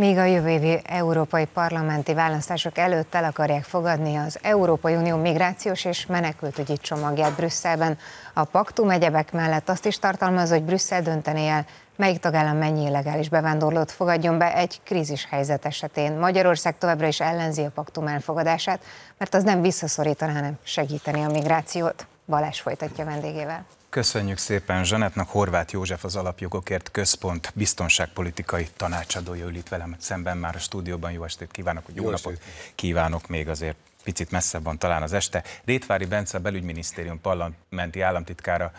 Még a jövő évi európai parlamenti választások előtt el akarják fogadni az Európai Unió migrációs és menekültügyi csomagját Brüsszelben. A paktum egyebek mellett azt is tartalmaz, hogy Brüsszel dönteni el, melyik tagállam mennyi illegális bevándorlót fogadjon be egy krízis helyzet esetén. Magyarország továbbra is ellenzi a paktum elfogadását, mert az nem visszaszorítaná, hanem segíteni a migrációt. Balázs folytatja vendégével. Köszönjük szépen Zsanetnak, Horváth József az Alapjogokért Központ biztonságpolitikai tanácsadója ül itt velem szemben már a stúdióban. Jó estét kívánok, hogy jó, jó napot kívánok még azért picit messzebb van talán az este. Rétvári Bence, a belügyminisztérium parlamenti államtitkára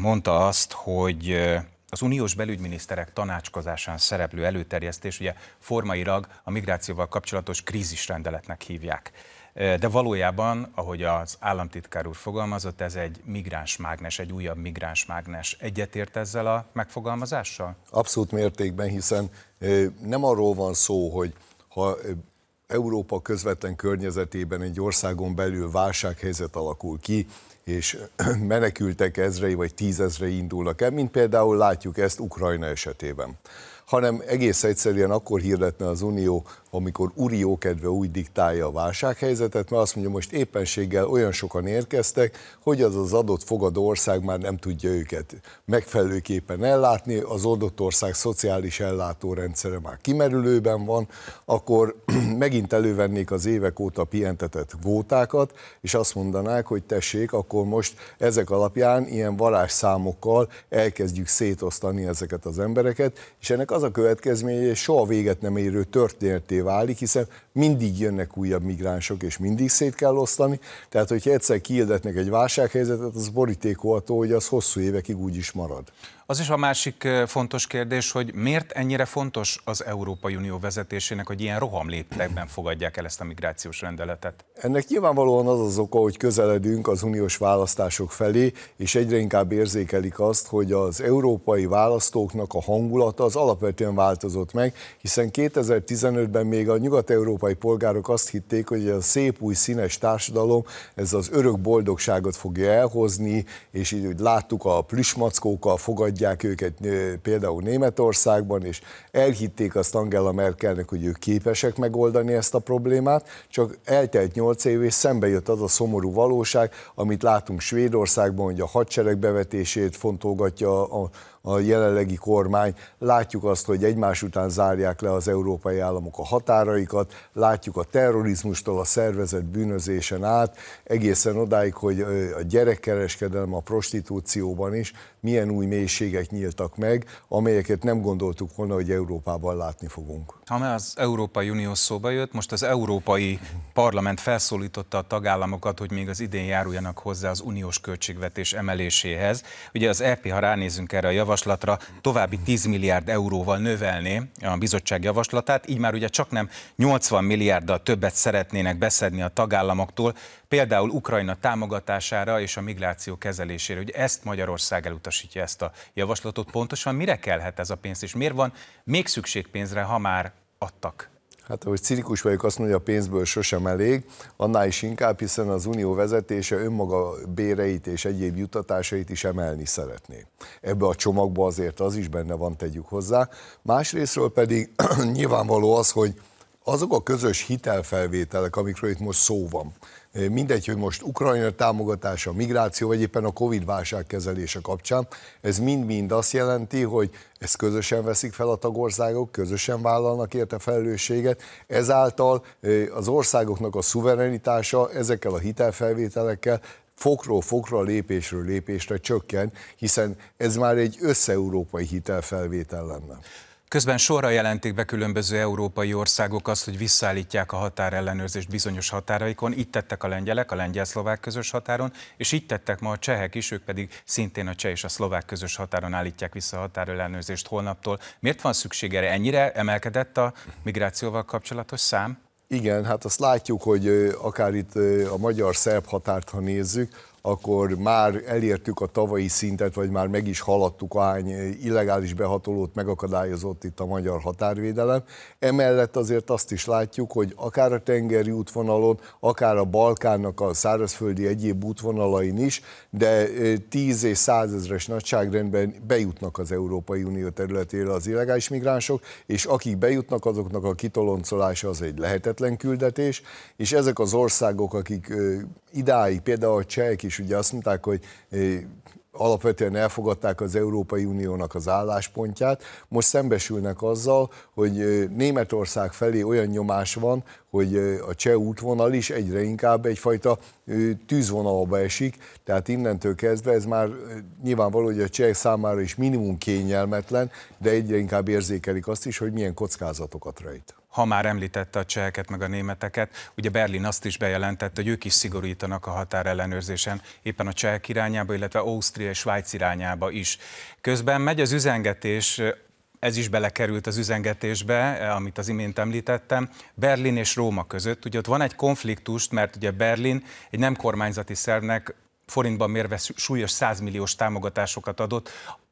mondta azt, hogy az uniós belügyminiszterek tanácskozásán szereplő előterjesztés ugye formailag a migrációval kapcsolatos krízisrendeletnek hívják de valójában, ahogy az államtitkár úr fogalmazott, ez egy migráns mágnes, egy újabb migráns mágnes. Egyetért ezzel a megfogalmazással? Abszolút mértékben, hiszen nem arról van szó, hogy ha Európa közvetlen környezetében egy országon belül válsághelyzet alakul ki, és menekültek ezrei vagy tízezrei indulnak el, mint például látjuk ezt Ukrajna esetében hanem egész egyszerűen akkor hirdetne az Unió, amikor uriókedve úgy diktálja a válsághelyzetet, mert azt mondja, most éppenséggel olyan sokan érkeztek, hogy az az adott fogadó ország már nem tudja őket megfelelőképpen ellátni, az adott ország szociális ellátórendszere már kimerülőben van, akkor megint elővennék az évek óta pihentetett vótákat, és azt mondanák, hogy tessék, akkor most ezek alapján ilyen varázsszámokkal elkezdjük szétosztani ezeket az embereket, és ennek az az a következménye, hogy soha véget nem érő történeté válik, hiszen mindig jönnek újabb migránsok, és mindig szét kell osztani. Tehát, hogyha egyszer kiildetnek egy válsághelyzetet, az borítékolható, hogy az hosszú évekig úgy is marad. Az is a másik fontos kérdés, hogy miért ennyire fontos az Európai Unió vezetésének, hogy ilyen roham léptekben fogadják el ezt a migrációs rendeletet? Ennek nyilvánvalóan az az oka, hogy közeledünk az uniós választások felé, és egyre inkább érzékelik azt, hogy az európai választóknak a hangulata az alap alapvetően változott meg, hiszen 2015-ben még a nyugat-európai polgárok azt hitték, hogy a szép új színes társadalom ez az örök boldogságot fogja elhozni, és így hogy láttuk a plüsmackókkal fogadják őket például Németországban, és elhitték azt Angela Merkelnek, hogy ők képesek megoldani ezt a problémát, csak eltelt nyolc év, és szembe jött az a szomorú valóság, amit látunk Svédországban, hogy a hadsereg bevetését fontolgatja a, a jelenlegi kormány. Látjuk azt, hogy egymás után zárják le az európai államok a határaikat, látjuk a terrorizmustól a szervezet bűnözésen át, egészen odáig, hogy a gyerekkereskedelem a prostitúcióban is milyen új mélységek nyíltak meg, amelyeket nem gondoltuk volna, hogy Európában látni fogunk. Ha már az Európai Unió szóba jött, most az Európai Parlament felszólította a tagállamokat, hogy még az idén járuljanak hozzá az uniós költségvetés emeléséhez. Ugye az EP, ha ránézünk erre a javaslatot javaslatra további 10 milliárd euróval növelni a bizottság javaslatát, így már ugye csak nem 80 milliárddal többet szeretnének beszedni a tagállamoktól, például Ukrajna támogatására és a migráció kezelésére. Hogy ezt Magyarország elutasítja ezt a javaslatot, pontosan mire kellhet ez a pénz, és miért van még szükség pénzre, ha már adtak Hát ahogy cinikus vagyok, azt mondja, a pénzből sosem elég, annál is inkább, hiszen az unió vezetése önmaga béreit és egyéb jutatásait is emelni szeretné. Ebbe a csomagba azért az is benne van, tegyük hozzá. Másrésztről pedig nyilvánvaló az, hogy azok a közös hitelfelvételek, amikről itt most szó van, mindegy, hogy most Ukrajna támogatása, migráció, vagy éppen a Covid válság kezelése kapcsán, ez mind-mind azt jelenti, hogy ezt közösen veszik fel a tagországok, közösen vállalnak érte felelősséget, ezáltal az országoknak a szuverenitása ezekkel a hitelfelvételekkel fokról fokra, lépésről lépésre csökken, hiszen ez már egy összeurópai hitelfelvétel lenne. Közben sorra jelentik be különböző európai országok azt, hogy visszaállítják a határellenőrzést bizonyos határaikon. Itt tettek a lengyelek, a lengyel-szlovák közös határon, és itt tettek ma a csehek is, ők pedig szintén a cseh és a szlovák közös határon állítják vissza a határellenőrzést holnaptól. Miért van szükség erre? Ennyire emelkedett a migrációval kapcsolatos szám? Igen, hát azt látjuk, hogy akár itt a magyar-szerb határt, ha nézzük, akkor már elértük a tavalyi szintet, vagy már meg is haladtuk, ahány illegális behatolót megakadályozott itt a magyar határvédelem. Emellett azért azt is látjuk, hogy akár a tengeri útvonalon, akár a Balkánnak a szárazföldi egyéb útvonalain is, de 10 és 100 ezres nagyságrendben bejutnak az Európai Unió területére az illegális migránsok, és akik bejutnak, azoknak a kitoloncolása az egy lehetetlen küldetés, és ezek az országok, akik idáig, például a csehek is. Ugye azt mondták, hogy eh, alapvetően elfogadták az Európai Uniónak az álláspontját, most szembesülnek azzal, hogy eh, Németország felé olyan nyomás van, hogy eh, a cseh útvonal is egyre inkább egyfajta tűzvonalba esik, tehát innentől kezdve ez már nyilvánvaló, hogy a cseh számára is minimum kényelmetlen, de egyre inkább érzékelik azt is, hogy milyen kockázatokat rejt ha már említette a cseheket meg a németeket, ugye Berlin azt is bejelentette, hogy ők is szigorítanak a határellenőrzésen, éppen a csehek irányába, illetve Ausztria és Svájc irányába is. Közben megy az üzengetés, ez is belekerült az üzengetésbe, amit az imént említettem, Berlin és Róma között. Ugye ott van egy konfliktus, mert ugye Berlin egy nem kormányzati szervnek forintban mérve súlyos 100 milliós támogatásokat adott,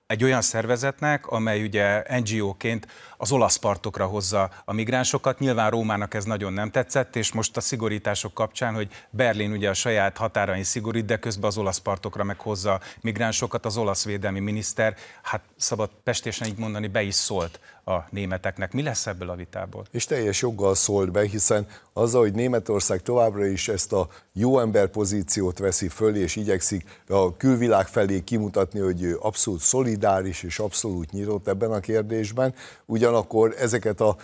egy olyan szervezetnek, amely ugye NGO-ként az olasz partokra hozza a migránsokat. Nyilván Rómának ez nagyon nem tetszett, és most a szigorítások kapcsán, hogy Berlin ugye a saját határain szigorít, de közben az olasz partokra meghozza migránsokat, az olasz védelmi miniszter, hát szabad pestésen így mondani, be is szólt a németeknek. Mi lesz ebből a vitából? És teljes joggal szólt be, hiszen az, hogy Németország továbbra is ezt a jó ember pozíciót veszi föl, és igyekszik a külvilág felé kimutatni, hogy ő abszolút szolidáris és abszolút nyitott ebben a kérdésben, ugyanakkor ezeket a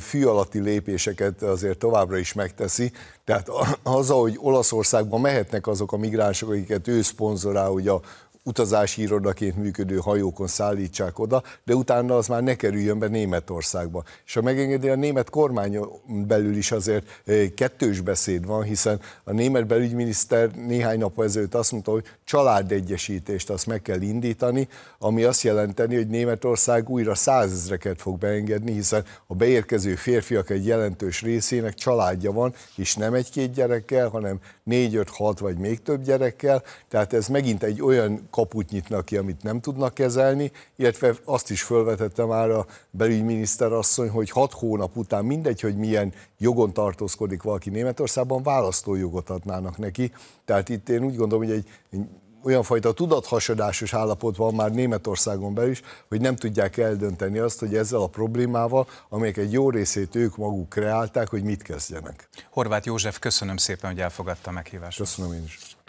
fű alatti lépéseket azért továbbra is megteszi, tehát az, hogy Olaszországban mehetnek azok a migránsok, akiket ő szponzorál, hogy a, utazási irodaként működő hajókon szállítsák oda, de utána az már ne kerüljön be Németországba. És ha megengedi, a német kormányon belül is azért eh, kettős beszéd van, hiszen a német belügyminiszter néhány nap ezelőtt azt mondta, hogy családegyesítést azt meg kell indítani, ami azt jelenteni, hogy Németország újra százezreket fog beengedni, hiszen a beérkező férfiak egy jelentős részének családja van, és nem egy-két gyerekkel, hanem négy, öt, hat vagy még több gyerekkel, tehát ez megint egy olyan kaput nyitnak ki, amit nem tudnak kezelni, illetve azt is felvetette már a belügyminiszter asszony, hogy hat hónap után mindegy, hogy milyen jogon tartózkodik valaki Németországban, választójogot adnának neki. Tehát itt én úgy gondolom, hogy egy, egy olyan fajta tudathasadásos állapot van már Németországon belül is, hogy nem tudják eldönteni azt, hogy ezzel a problémával, amelyek egy jó részét ők maguk kreálták, hogy mit kezdjenek. Horváth József, köszönöm szépen, hogy elfogadta a meghívást. Köszönöm én is.